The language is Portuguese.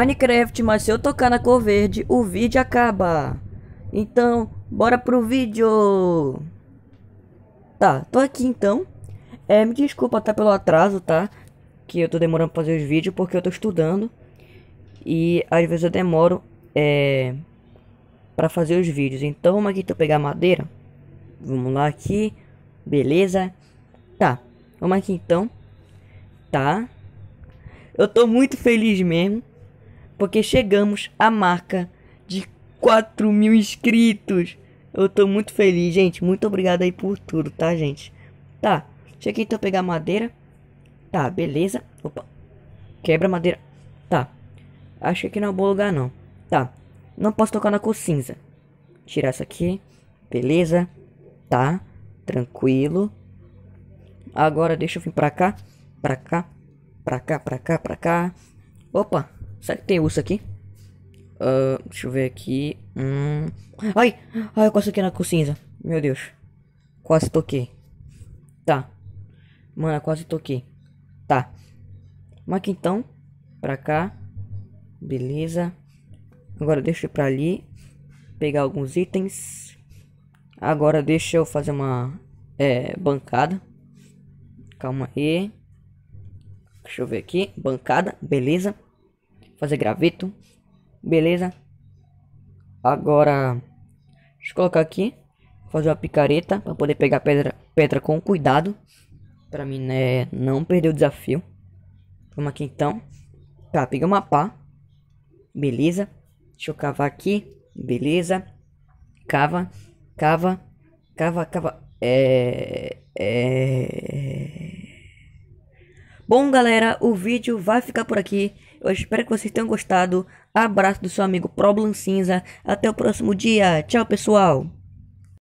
Minecraft, mas se eu tocar na cor verde, o vídeo acaba. Então, bora pro vídeo. Tá, tô aqui então. É, me desculpa até tá pelo atraso, tá? Que eu tô demorando pra fazer os vídeos porque eu tô estudando. E às vezes eu demoro é, pra fazer os vídeos. Então vamos aqui então pegar madeira. Vamos lá aqui. Beleza. Tá, vamos aqui então. Tá. Eu tô muito feliz mesmo porque chegamos à marca de 4 mil inscritos. Eu tô muito feliz, gente. Muito obrigado aí por tudo, tá, gente? Tá, cheguei então a pegar madeira. Tá, beleza. Opa, quebra madeira. Tá, achei que não é um bom lugar, não. Tá, não posso tocar na cor cinza. Tirar isso aqui, beleza. Tá, tranquilo. Agora deixa eu vir pra cá, pra cá, pra cá, pra cá, pra cá. Opa, Será que tem urso aqui? Uh, deixa eu ver aqui. Hum. Ai! Ai, eu aqui na cor cinza. Meu Deus. Quase toquei. Tá. Mano, quase toquei. Tá. Marca então. Pra cá. Beleza. Agora deixa eu ir pra ali. Pegar alguns itens. Agora deixa eu fazer uma é, bancada. Calma aí. Deixa eu ver aqui. Bancada. Beleza fazer graveto. Beleza? Agora, deixa eu colocar aqui. Fazer uma picareta para poder pegar pedra, pedra com cuidado. Para mim, né, não perder o desafio. Vamos aqui então. Tá, peguei uma pá. Beleza. Deixa eu cavar aqui. Beleza. Cava, cava, cava, cava. É. É. Bom, galera, o vídeo vai ficar por aqui. Eu espero que vocês tenham gostado. Abraço do seu amigo Problem Cinza. Até o próximo dia. Tchau, pessoal.